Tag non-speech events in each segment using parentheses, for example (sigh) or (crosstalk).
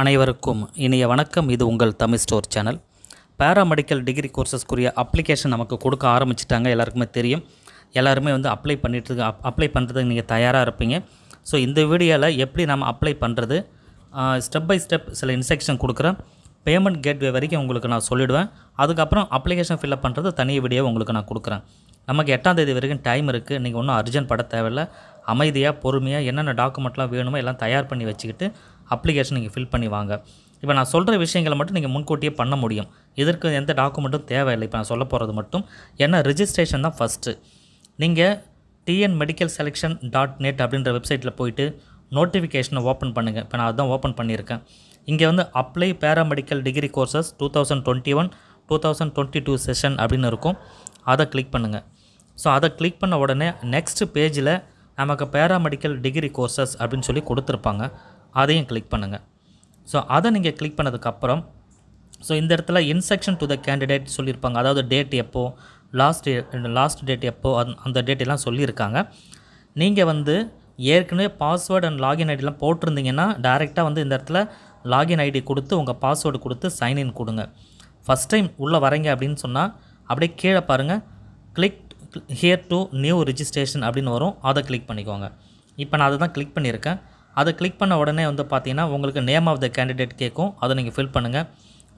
அனைவருக்கும் இனிய வணக்கம் இது உங்கள் Tamil store channel paramedical degree கோர்சஸ்க்குரிய அப்ளிகேஷன் நமக்கு கொடுக்க ஆரம்பிச்சிட்டாங்க எல்லாருக்குமே தெரியும் எல்லாருமே வந்து அப்ளை பண்ணிட்டு அப்ளை பண்ணுறதுக்கு நீங்கள் தயாராக இருப்பீங்க ஸோ இந்த வீடியோவில் எப்படி நம்ம அப்ளை பண்ணுறது ஸ்டெப் பை ஸ்டெப் சில இன்ஸ்ட்ரக்ஷன் கொடுக்குறேன் பேமெண்ட் கேட்வே வரைக்கும் உங்களுக்கு நான் சொல்லிவிடுவேன் அதுக்கப்புறம் அப்ளிகேஷன் ஃபில்அப் பண்ணுறது தனி வீடியோ உங்களுக்கு நான் கொடுக்குறேன் நமக்கு எட்டாம் தேதி வரைக்கும் டைம் இருக்குது நீங்கள் ஒன்றும் அர்ஜென்ட் பட தேவையில்லை அமைதியாக பொறுமையாக என்னென்ன டாக்குமெண்ட்லாம் வேணுமோ எல்லாம் தயார் பண்ணி வச்சுக்கிட்டு அப்ளிகேஷன் நீங்கள் ஃபில் பண்ணி வாங்க இப்போ நான் சொல்கிற விஷயங்களை மட்டும் நீங்கள் முன்கூட்டியே பண்ண முடியும் இதற்கு எந்த டாக்குமெண்ட்டும் தேவையில்லை இப்போ நான் சொல்ல போகிறது மட்டும் ஏன்னா ரிஜிஸ்ட்ரேஷன் தான் ஃபஸ்ட்டு நீங்கள் TN medical selection dot net அப்படின்ற வெப்சைட்டில் போயிட்டு நோட்டிஃபிகேஷனை ஓப்பன் பண்ணுங்கள் இப்போ நான் அதுதான் ஓப்பன் பண்ணியிருக்கேன் இங்கே வந்து apply paramedical degree courses two thousand twenty one two thousand twenty two session அப்படின்னு இருக்கும் அதை கிளிக் பண்ணுங்கள் ஸோ அதை கிளிக் பண்ண உடனே நெக்ஸ்ட் பேஜில் நமக்கு பேராமெடிக்கல் டிகிரி கோர்சஸ் அப்படின்னு சொல்லி கொடுத்துருப்பாங்க அதையும் கிளிக் பண்ணுங்கள் ஸோ அதை நீங்கள் கிளிக் பண்ணதுக்கப்புறம் ஸோ இந்த இடத்துல இன்செக்ஷன் டு த கேண்டிடேட் சொல்லியிருப்பாங்க அதாவது டேட் எப்போது லாஸ்ட் லாஸ்ட் டேட் எப்போது அந்த டேட் எல்லாம் சொல்லியிருக்காங்க நீங்கள் வந்து ஏற்கனவே பாஸ்வேர்டு அண்ட் லாகின் ஐடிலாம் போட்டிருந்தீங்கன்னா டேரெக்டாக வந்து இந்த இடத்துல லாகின் ஐடி கொடுத்து உங்கள் பாஸ்வேர்டு கொடுத்து சைன்இன் கொடுங்க ஃபஸ்ட் டைம் உள்ளே வரீங்க அப்படின்னு சொன்னால் அப்படியே கீழே பாருங்கள் click here to new registration அப்படின்னு வரும் அதை கிளிக் பண்ணிக்கோங்க இப்போ நான் அதை தான் கிளிக் பண்ணியிருக்கேன் அதை கிளிக் பண்ண உடனே வந்து பார்த்தீங்கன்னா உங்களுக்கு நேம் ஆஃப் த கேண்டிடேட் கேட்கும் அதை நீங்கள் ஃபில் பண்ணுங்கள்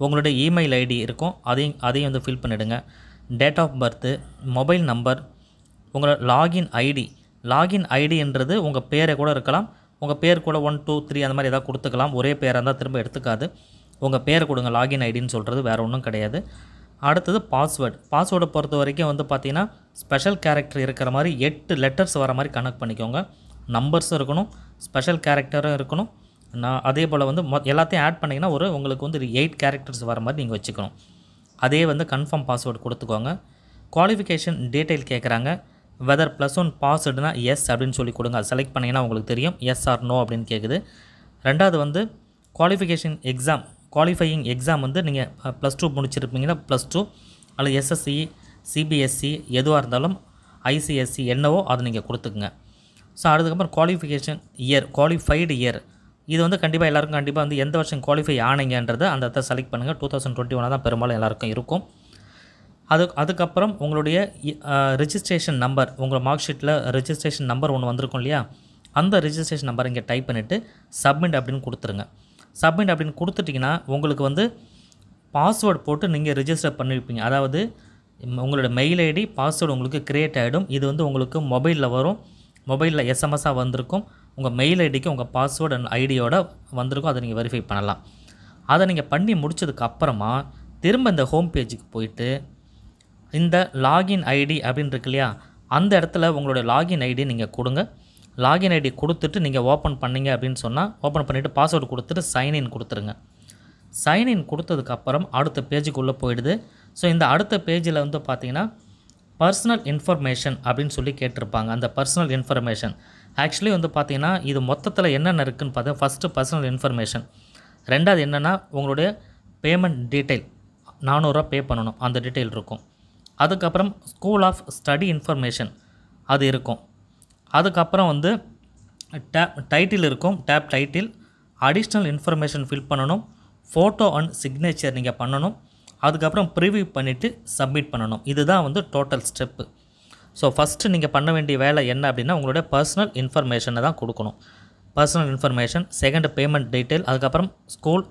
உங்களுடைய இமெயில் ஐடி இருக்கும் அதையும் அதையும் வந்து ஃபில் பண்ணிவிடுங்க date of birth mobile number உங்களோட லாகின் ஐடி லாகின் ஐடின்றது உங்கள் பேரை கூட இருக்கலாம் உங்கள் பேர் கூட ஒன் டூ த்ரீ அந்த மாதிரி எதாவது கொடுத்துக்கலாம் ஒரே பேராக இருந்தால் திரும்ப எடுத்துக்காது உங்கள் பேரை கொடுங்க லாகின் ஐடின்னு சொல்கிறது வேறு ஒன்றும் கிடையாது அடுத்தது பாஸ்வேர்டு பாஸ்வேர்டை பொறுத்த வரைக்கும் வந்து பார்த்திங்கன்னா ஸ்பெஷல் கேரக்டர் இருக்கிற மாதிரி எட்டு லெட்டர்ஸ் வர மாதிரி கனெக்ட் பண்ணிக்கோங்க நம்பர்ஸும் இருக்கணும் ஸ்பெஷல் கேரக்டரும் இருக்கணும் நான் அதே போல் வந்து மொ எல்லாத்தையும் ஆட் பண்ணிங்கன்னா ஒரு உங்களுக்கு வந்து எயிட் கேரக்டர்ஸ் வர மாதிரி நீங்கள் வச்சுக்கணும் அதே வந்து கன்ஃபார்ம் பாஸ்வேர்டு கொடுத்துக்கோங்க குவாலிஃபிகேஷன் டீட்டெயில் கேட்குறாங்க வெதர் ப்ளஸ் ஒன் பாஸ்வேர்டுனா எஸ் அப்படின்னு சொல்லி கொடுங்க அதை செலக்ட் பண்ணிங்கன்னா உங்களுக்கு தெரியும் எஸ் ஆர் நோ அப்படின்னு கேட்குது ரெண்டாவது வந்து குவாலிஃபிகேஷன் எக்ஸாம் குவாலிஃபையிங் எக்ஸாம் வந்து நீங்கள் ப்ளஸ் டூ முடிச்சிருப்பீங்கன்னா ப்ளஸ் டூ அல்லது எஸ்எஸ்சி சிபிஎஸ்சி எதுவாக இருந்தாலும் ஐசிஎஸ்சி என்னவோ அதை நீங்கள் கொடுத்துக்குங்க ஸோ அதுக்கப்புறம் குவாலிஃபிகேஷன் இயர் குவாலிஃபைடு இயர் இது வந்து கண்டிப்பாக எல்லாருக்கும் கண்டிப்பாக வந்து எந்த வருஷம் குவாலிஃபை ஆனீங்கன்றது அந்த இடத்த செலக்ட் பண்ணுங்கள் டூ தௌசண்ட் டுவெண்ட்டி தான் பெரும்பாலும் எல்லாருக்கும் இருக்கும் அது அதுக்கப்புறம் உங்களுடைய ரிஜிஸ்ட்ரேஷன் நம்பர் உங்கள் மார்க் ஷீட்டில் ரிஜிஸ்ட்ரேஷன் நம்பர் ஒன்று வந்திருக்கும் இல்லையா அந்த ரிஜிஸ்ட்ரேஷன் நம்பர் இங்கே டைப் பண்ணிவிட்டு சப்மிட் அப்படின்னு கொடுத்துருங்க சப்மிட் அப்படின்னு கொடுத்துட்டிங்கன்னா உங்களுக்கு வந்து பாஸ்வேர்டு போட்டு நீங்கள் ரிஜிஸ்டர் பண்ணியிருப்பீங்க அதாவது உங்களோட மெயில் ஐடி பாஸ்வேர்டு உங்களுக்கு க்ரியேட் ஆகிடும் இது வந்து உங்களுக்கு மொபைலில் வரும் மொபைலில் எஸ்எம்எஸ்ஸாக வந்திருக்கும் உங்கள் மெயில் ஐடிக்கு உங்கள் பாஸ்வேர்டு அண்ட் ஐடியோட வந்திருக்கும் அதை நீங்கள் வெரிஃபை பண்ணலாம் அதை நீங்கள் பண்ணி முடித்ததுக்கு அப்புறமா திரும்ப இந்த ஹோம் பேஜுக்கு போயிட்டு இந்த லாகின் ஐடி அப்படின்னு இருக்கு இல்லையா அந்த இடத்துல உங்களுடைய லாகின் ஐடி நீங்கள் கொடுங்க லாகின் ஐடி கொடுத்துட்டு நீங்கள் ஓப்பன் பண்ணிங்க அப்படின்னு சொன்னால் ஓப்பன் பண்ணிவிட்டு பாஸ்வேர்டு கொடுத்துட்டு சைன்இன் கொடுத்துருங்க சைன்இன் கொடுத்ததுக்கப்புறம் அடுத்த பேஜுக்குள்ளே போயிடுது ஸோ இந்த அடுத்த பேஜில் வந்து பார்த்திங்கன்னா பர்சனல் இன்ஃபர்மேஷன் அப்படின்னு சொல்லி கேட்டிருப்பாங்க அந்த பர்சனல் இன்ஃபர்மேஷன் ஆக்சுவலி வந்து பார்த்திங்கன்னா இது மொத்தத்தில் என்னென்ன இருக்குதுன்னு பார்த்தா ஃபஸ்ட்டு பர்சனல் இன்ஃபர்மேஷன் ரெண்டாவது என்னென்னா உங்களுடைய பேமெண்ட் டீட்டெயில் நானூறுரூவா பே பண்ணணும் அந்த டீட்டெயில் இருக்கும் அதுக்கப்புறம் ஸ்கூல் ஆஃப் ஸ்டடி இன்ஃபர்மேஷன் அது இருக்கும் அதுக்கப்புறம் வந்து டேப் டைட்டில் இருக்கும் tab title additional information fill பண்ணணும் ஃபோட்டோ அண்ட் சிக்னேச்சர் நீங்கள் பண்ணணும் அதுக்கப்புறம் ப்ரிவியூ பண்ணிவிட்டு சப்மிட் பண்ணணும் இதுதான் வந்து டோட்டல் ஸ்டெப்பு ஸோ ஃபஸ்ட்டு நீங்கள் பண்ண வேண்டிய வேலை என்ன அப்படின்னா உங்களுடைய பர்சனல் இன்ஃபர்மேஷனை தான் கொடுக்கணும் personal information second payment detail அதுக்கப்புறம் school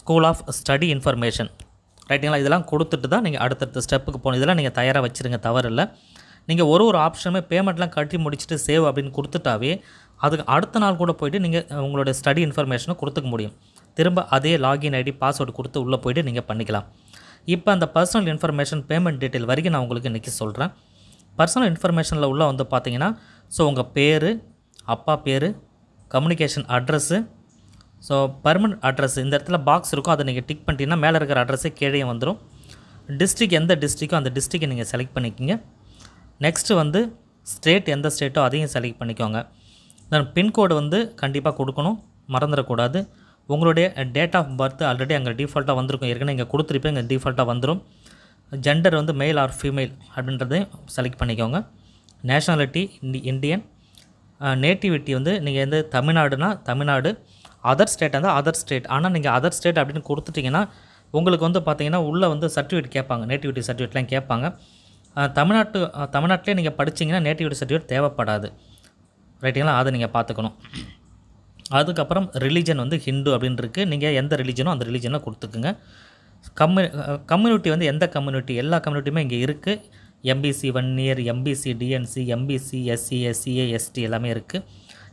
school of study information ரைட்டிங்களா இதெல்லாம் கொடுத்துட்டு தான் நீங்கள் அடுத்தடுத்த ஸ்டெப்புக்கு போகணும் இதெல்லாம் நீங்கள் தயாராக வச்சுருங்க தவறில்லை நீங்கள் ஒரு ஒரு ஆப்ஷனுமே பேமெண்ட்லாம் கட்டி முடிச்சுட்டு சேவ் அப்படின்னு கொடுத்துட்டாவே அதுக்கு அடுத்த நாள் கூட போய்ட்டு நீங்கள் உங்களுடைய ஸ்டடி இன்ஃபர்மேஷனை கொடுத்துக்க முடியும் திரும்ப அதே லாகின் ஐடி பாஸ்வேர்டு கொடுத்து உள்ளே போய்ட்டு நீங்கள் பண்ணிக்கலாம் இப்போ அந்த பர்சனல் இன்ஃபர்மேஷன் பேமெண்ட் டீட்டெயில் வரைக்கும் நான் உங்களுக்கு இன்றைக்கி சொல்கிறேன் பர்சனல் இன்ஃபர்மேஷனில் உள்ள வந்து பார்த்தீங்கன்னா ஸோ உங்கள் பேர் அப்பா பேர் communication address so permanent address இந்த இடத்துல பாக்ஸ் இருக்கும் அதை நீங்கள் டிக் பண்ணிட்டீங்கன்னா மேலே இருக்கிற அட்ரஸே கீழே வந்துடும் டிஸ்ட்ரிக் எந்த டிஸ்ட்ரிக்கோ அந்த டிஸ்ட்ரிக்கை நீங்கள் செலக்ட் பண்ணிக்கோங்க நெக்ஸ்ட்டு வந்து ஸ்டேட் எந்த ஸ்டேட்டோ அதையும் செலக்ட் பண்ணிக்கோங்க தென் பின்கோடு வந்து கண்டிப்பாக கொடுக்கணும் மறந்துடக்கூடாது உங்களுடைய டேட் ஆஃப் பர்த் ஆல்ரெடி அங்கே டிஃபால்ட்டாக வந்திருக்கும் ஏற்கனவே இங்கே கொடுத்துருப்பேன் இங்கே டிஃபால்ட்டாக வந்துடும் ஜெண்டர் வந்து மேல் ஆர் ஃபீமேல் அப்படின்றதையும் செலக்ட் பண்ணிக்கோங்க நேஷ்னாலிட்டி இண்டி இண்டியன் நேட்டிவிட்டி வந்து நீங்கள் வந்து தமிழ்நாடுனா தமிழ்நாடு அதர் ஸ்டேட் வந்து அதர் ஸ்டேட் ஆனால் நீங்கள் அதர் ஸ்டேட் அப்படின்னு கொடுத்துட்டிங்கன்னா உங்களுக்கு வந்து பார்த்திங்கன்னா உள்ளே வந்து சர்டிஃபிகேட் கேட்பாங்க நேட்டிவிட்டி சர்டிஃபிகேட்லாம் கேட்பாங்க தமிழ்நாட்டு தமிழ்நாட்டிலே நீங்கள் படிச்சிங்கன்னா நேட்டிவிட்டி சர்டிஃபிகேட் தேவைப்படாது ரைட்டிங்களா அதை நீங்கள் பார்த்துக்கணும் அதுக்கப்புறம் ரிலீஜன் வந்து ஹிந்து அப்படின்ருக்கு நீங்கள் எந்த ரிலீஜனோ அந்த ரிலீஜனை கொடுத்துக்குங்க கம்யூ கம்யூனிட்டி வந்து எந்த கம்யூனிட்டி எல்லா கம்யூனிட்டியுமே இங்கே இருக்குது MBC one year MBC DNC MBC SC SCA ST எல்லாமே இருக்குது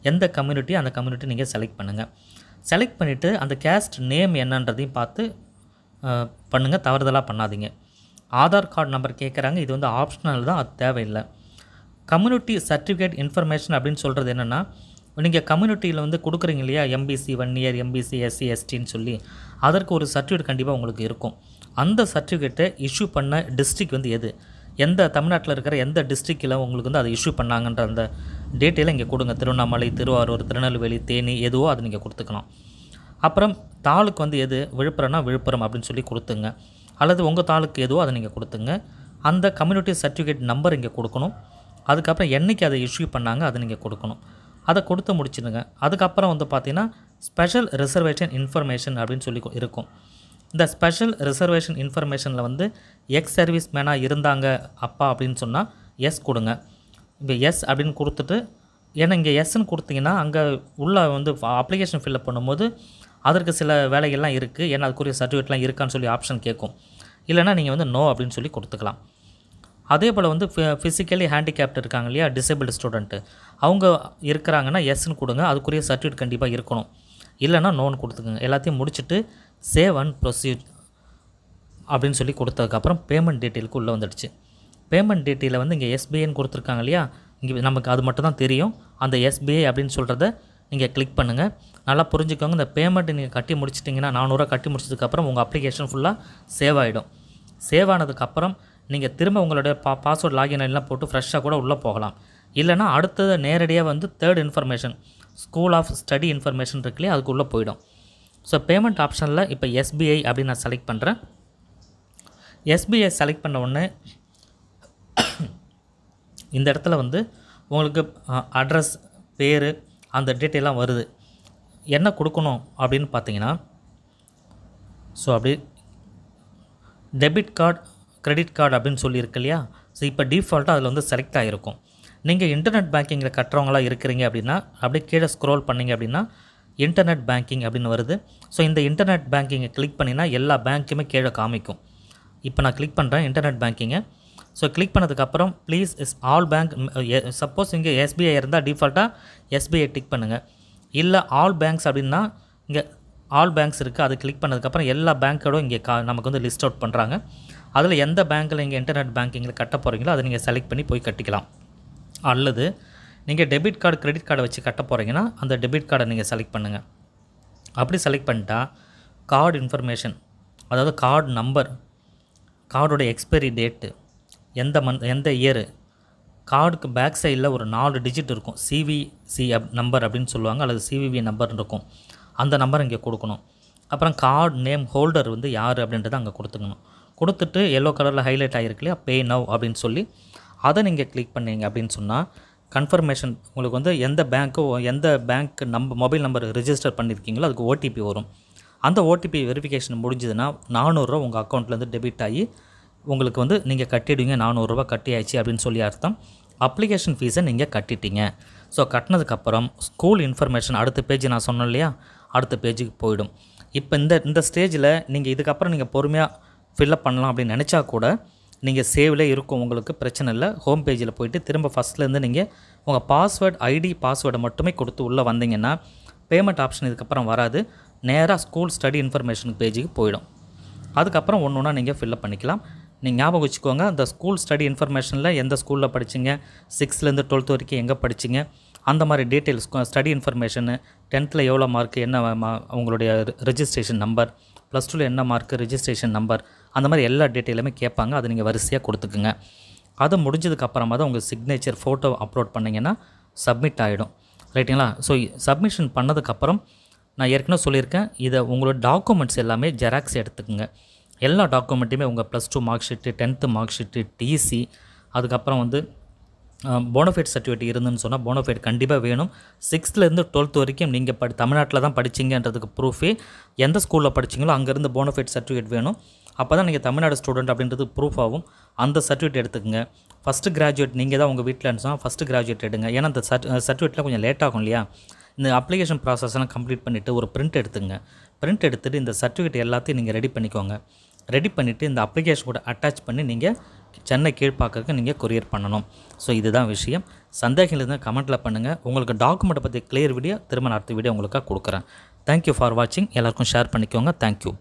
எந்த கம்யூனிட்டி அந்த கம்யூனிட்டி நீங்கள் செலக்ட் பண்ணுங்கள் செலக்ட் பண்ணிவிட்டு அந்த கேஸ்ட் நேம் என்னன்றதையும் பார்த்து பண்ணுங்கள் தவறுதலாக பண்ணாதீங்க ஆதார் கார்டு நம்பர் கேட்குறாங்க இது வந்து ஆப்ஷனல் தான் அது தேவையில்லை கம்யூனிட்டி சர்டிஃபிகேட் இன்ஃபர்மேஷன் அப்படின்னு சொல்கிறது என்னென்னா நீங்கள் கம்யூனிட்டியில் வந்து கொடுக்குறீங்க இல்லையா MBC one year MBC SC எஸ்டின்னு சொல்லி அதற்கு ஒரு சர்டிஃபிகேட் கண்டிப்பாக உங்களுக்கு இருக்கும் அந்த சர்டிஃபிகேட்டை இஷ்யூ பண்ண டிஸ்ட்ரிக் வந்து எது எந்த தமிழ்நாட்டில் இருக்கிற எந்த டிஸ்ட்ரிக்டில் உங்களுக்கு வந்து அதை இஷ்யூ பண்ணாங்கன்ற அந்த டேட்டையில் இங்கே கொடுங்க திருவண்ணாமலை திருவாரூர் திருநெல்வேலி தேனி எதுவோ அதை நீங்கள் கொடுத்துக்கலாம் அப்புறம் தாலுக்கு வந்து எது விழுப்புரம்னா விழுப்புரம் அப்படின்னு சொல்லி கொடுத்துங்க அல்லது உங்கள் தாலுக்கு எதுவோ அதை நீங்கள் கொடுத்துங்க அந்த கம்யூனிட்டி சர்டிஃபிகேட் நம்பர் இங்கே கொடுக்கணும் அதுக்கப்புறம் என்றைக்கு அதை இஷ்யூ பண்ணாங்க அதை நீங்கள் கொடுக்கணும் அதை கொடுத்து முடிச்சிடுங்க அதுக்கப்புறம் வந்து பார்த்திங்கன்னா ஸ்பெஷல் ரிசர்வேஷன் இன்ஃபர்மேஷன் அப்படின்னு சொல்லி இருக்கும் இந்த ஸ்பெஷல் ரிசர்வேஷன் இன்ஃபர்மேஷனில் வந்து எக்ஸ் சர்வீஸ் மேனாக இருந்தாங்க அப்பா அப்படின்னு சொன்னால் எஸ் கொடுங்க இப்போ எஸ் அப்படின்னு கொடுத்துட்டு ஏன்னா இங்கே எஸ்ன்னு கொடுத்தீங்கன்னா அங்கே உள்ள வந்து அப்ளிகேஷன் ஃபில்அப் பண்ணும்போது அதற்கு சில வேலைகள்லாம் இருக்குது ஏன்னா அதுக்குரிய சர்டிஃபிகேட்லாம் இருக்கான்னு சொல்லி ஆப்ஷன் கேட்கும் இல்லைனா நீங்கள் வந்து நோ அப்படின்னு சொல்லி கொடுத்துக்கலாம் அதே போல் வந்து ஃபிசிக்கலி ஹேண்டிகேப்ட் இருக்காங்க இல்லையா டிசேபிள் ஸ்டூடெண்ட்டு அவங்க இருக்கிறாங்கன்னா எஸ்ன்னு கொடுங்க அதுக்குரிய சர்டிஃபிகேட் கண்டிப்பாக இருக்கணும் இல்லைன்னா நோன் கொடுத்துக்குங்க எல்லாத்தையும் முடிச்சுட்டு சேவ் அண்ட் ப்ரொசீட் அப்படின்னு சொல்லி கொடுத்ததுக்கப்புறம் பேமெண்ட் டீட்டெயிலுக்கு உள்ளே வந்துடுச்சு பேமெண்ட் டீட்டெயிலில் வந்து இங்கே எஸ்பிஐன்னு கொடுத்துருக்காங்க இல்லையா இங்கே நமக்கு அது மட்டும் தான் தெரியும் அந்த எஸ்பிஐ அப்படின்னு சொல்கிறத நீங்கள் கிளிக் பண்ணுங்கள் நல்லா புரிஞ்சுக்கோங்க இந்த பேமெண்ட் நீங்கள் கட்டி முடிச்சிட்டிங்கன்னா நானூறுரூவா கட்டி முடிச்சதுக்கப்புறம் உங்கள் அப்ளிகேஷன் ஃபுல்லாக சேவ் ஆகிடும் சேவ் ஆனதுக்கப்புறம் நீங்கள் திரும்ப உங்களுடைய பா பாஸ்வேர்ட் லாகின் எல்லாம் போட்டு ஃப்ரெஷ்ஷாக கூட உள்ளே போகலாம் இல்லைனா அடுத்தது நேரடியாக வந்து third information school of study information இருக்குல்லையே அதுக்குள்ளே போயிடும் ஸோ பேமெண்ட் ஆப்ஷனில் இப்போ எஸ்பிஐ அப்படின்னு நான் செலக்ட் பண்ணுறேன் எஸ்பிஐ செலக்ட் பண்ண உடனே (coughs) இந்த இடத்துல வந்து உங்களுக்கு அட்ரஸ் பேர் அந்த டீட்டெயிலாம் வருது என்ன கொடுக்கணும் அப்படின்னு பார்த்தீங்கன்னா ஸோ அப்படி டெபிட் கார்டு கிரெடிட் கார்டு அப்படின்னு சொல்லியிருக்கு இல்லையா ஸோ இப்போ டிஃபால்ட்டாக அதில் வந்து செலக்ட் ஆகிருக்கும் நீங்கள் இன்டர்நெட் பேங்கிங்கில் கட்டுறவங்களாக இருக்கிறீங்க அப்படின்னா அப்படியே கீழே ஸ்க்ரோல் பண்ணிங்க அப்படின்னா இன்டர்நெட் பேங்கிங் அப்படின்னு வருது ஸோ இந்த இன்டர்நெட் பேங்கிங்கை கிளிக் பண்ணினா எல்லா பேங்க்குமே கீழே காமிக்கும் இப்போ நான் கிளிக் பண்ணுறேன் இன்டர்நெட் பேங்கிங்கை ஸோ கிளிக் பண்ணதுக்கப்புறம் please is all bank suppose இங்கே எஸ்பிஐ இருந்தால் டிஃபால்ட்டாக எஸ்பிஐ டிக் பண்ணுங்கள் இல்லை ஆல் பேங்க்ஸ் அப்படின்னா இங்கே ஆல் பேங்க்ஸ் இருக்குது அது கிளிக் பண்ணதுக்கப்புறம் எல்லா பேங்க்கோடும் இங்கே கா நமக்கு வந்து லிஸ்ட் அவுட் பண்ணுறாங்க அதில் எந்த பேங்க்கில் நீங்கள் இன்டர்நெட் பேங்கிங்கில் கட்ட போகிறீங்களோ அதை நீங்கள் செலக்ட் பண்ணி போய் கட்டிக்கலாம் அல்லது நீங்கள் டெபிட் கார்டு கிரெடிட் கார்டை வச்சு கட்ட போகிறீங்கன்னா அந்த டெபிட் கார்டை நீங்கள் செலக்ட் பண்ணுங்கள் அப்படி செலக்ட் பண்ணிட்டால் கார்டு இன்ஃபர்மேஷன் அதாவது கார்டு நம்பர் கார்டோடைய எக்ஸ்பைரி டேட்டு எந்த மந்த் எந்த இயரு கார்டுக்கு பேக் சைடில் ஒரு நாலு டிஜிட் இருக்கும் சிவிசி அப் நம்பர் அப்படின்னு சொல்லுவாங்க அல்லது சிவிவி நம்பர் இருக்கும் அந்த நம்பர் இங்கே கொடுக்கணும் அப்புறம் கார்டு நேம் ஹோல்டர் வந்து யார் அப்படின்றத அங்கே கொடுத்துக்கணும் கொடுத்துட்டு எல்லோ கலரில் ஹைலைட் ஆகிருக்கு இல்லையா பே நவ் அப்படின்னு சொல்லி அதை நீங்கள் கிளிக் பண்ணீங்க அப்படின்னு சொன்னால் கன்ஃபர்மேஷன் உங்களுக்கு வந்து எந்த பேங்க்கோ எந்த பேங்க் நம்ப மொபைல் நம்பர் ரிஜிஸ்டர் பண்ணியிருக்கீங்களோ அதுக்கு ஓடிபி வரும் அந்த ஓடிபி வெரிஃபிகேஷன் முடிஞ்சதுன்னா நானூறுரூவா உங்கள் அக்கௌண்ட்லேருந்து டெபிட் ஆகி உங்களுக்கு வந்து நீங்கள் கட்டிடுவீங்க நானூறுரூவா கட்டியாச்சு அப்படின்னு சொல்லி அர்த்தம் அப்ளிகேஷன் ஃபீஸை நீங்கள் கட்டிட்டீங்க ஸோ கட்டினதுக்கப்புறம் ஸ்கூல் இன்ஃபர்மேஷன் அடுத்த பேஜ் நான் சொன்னேன் இல்லையா அடுத்த பேஜுக்கு போயிடும் இப்போ இந்த இந்த ஸ்டேஜில் நீங்கள் இதுக்கப்புறம் நீங்கள் பொறுமையாக ஃபில்லப் பண்ணலாம் அப்படின்னு நினச்சா கூட நீங்கள் சேவில் இருக்கும் உங்களுக்கு பிரச்சனை இல்லை ஹோம் பேஜில் போயிட்டு திரும்ப ஃபஸ்ட்லேருந்து நீங்கள் உங்கள் பாஸ்வேர்ட் ஐடி பாஸ்வேர்டை மட்டுமே கொடுத்து உள்ளே வந்தீங்கன்னா பேமெண்ட் ஆப்ஷன் இதுக்கப்புறம் வராது நேராக ஸ்கூல் ஸ்டடி இன்ஃபர்மேஷன் பேஜுக்கு போயிடும் அதுக்கப்புறம் ஒன்று ஒன்றா நீங்கள் ஃபில்லப் பண்ணிக்கலாம் நீங்கள் ஞாபகம் வச்சுக்கோங்க அந்த ஸ்கூல் ஸ்டடி இன்ஃபர்மேஷனில் எந்த ஸ்கூலில் படிச்சிங்க சிக்ஸ்த்துலேருந்து டுவெல்த் வரைக்கும் எங்கே படிச்சிங்க அந்த மாதிரி டீட்டெயில்ஸ் ஸ்டடி இன்ஃபர்மேஷனு டென்த்தில் எவ்வளோ மார்க் என்ன அவங்களுடைய ரிஜிஸ்ட்ரேஷன் நம்பர் ப்ளஸ் டூவில் என்ன மார்க் ரிஜிஸ்ட்ரேஷன் நம்பர் அந்த மாதிரி எல்லா டீட்டெயிலுமே கேட்பாங்க அதை நீங்கள் வரிசையாக கொடுத்துக்குங்க அதை முடிஞ்சதுக்கப்புறமா தான் உங்கள் சிக்னேச்சர் ஃபோட்டோ அப்லோட் பண்ணிங்கன்னா சப்மிட் ஆகிடும் ரைட்டுங்களா ஸோ சப்மிஷன் பண்ணதுக்கப்புறம் நான் ஏற்கனவே சொல்லியிருக்கேன் இதை உங்களோட டாக்குமெண்ட்ஸ் எல்லாமே ஜெராக்ஸ் எடுத்துக்கோங்க எல்லா டாக்குமெண்ட்டையுமே உங்கள் plus two mark sheet tenth mark sheet TC அதுக்கப்புறம் வந்து போனோஃபைட் சர்டிஃபிகேட் இருந்துன்னு சொன்னால் போனோஃபைட் கண்டிப்பாக வேணும் சிக்ஸ்த்துலேருந்து டுவெல்த் வரைக்கும் நீங்கள் படி தமிழ்நாட்டில் தான் படிச்சிங்கன்றதுக்கு ப்ரூஃபே எந்த ஸ்கூலில் படிச்சிங்களோ அங்கேருந்து போனோஃபைட் சர்டிஃபிகேட் வேணும் அப்போ தான் நீங்கள் தமிழ்நாடு ஸ்டூடெண்ட் அப்படின்றது ப்ரூஃப் ஆகும் அந்த சர்டிஃபிகேட் எடுத்துக்கங்க ஃபஸ்ட்டு கிராஜுவேட் நீங்கள் தான் உங்கள் வீட்டில் சொன்னால் ஃபஸ்ட்டு கிராஜுவேட் எடுங்க ஏன்னா அந்த சர்ட் சர்டிஃபிகேட்டில் கொஞ்சம் லேட் ஆகும் இல்லையா இந்த அப்ளிகேஷன் ப்ராசஸ்லாம் கம்ப்ளீட் பண்ணிவிட்டு ஒரு பிரிண்ட் எடுத்துங்க பிரிண்ட் எடுத்துகிட்டு இந்த சர்டிஃபிகேட் எல்லாத்தையும் நீங்கள் ரெடி பண்ணிக்கோங்க ரெடி பண்ணிவிட்டு இந்த அப்ளிகேஷன் கூட அட்டாச் பண்ணி நீங்கள் சென்னை கீழ்ப்பாக்கத்துக்கு நீங்கள் கொரியர் பண்ணணும் ஸோ இதுதான் விஷயம் சந்தேகம் இருந்தால் கமெண்ட்டில் பண்ணுங்கள் உங்களுக்கு டாக்குமெண்ட்டை பற்றி கிளியர் வீடியோ திரும்ப நடத்த வீடியோ உங்களுக்காக கொடுக்குறேன் தேங்க்யூ ஃபார் வாட்சிங் எல்லாருக்கும் ஷேர் பண்ணிக்கோங்க தேங்க்யூ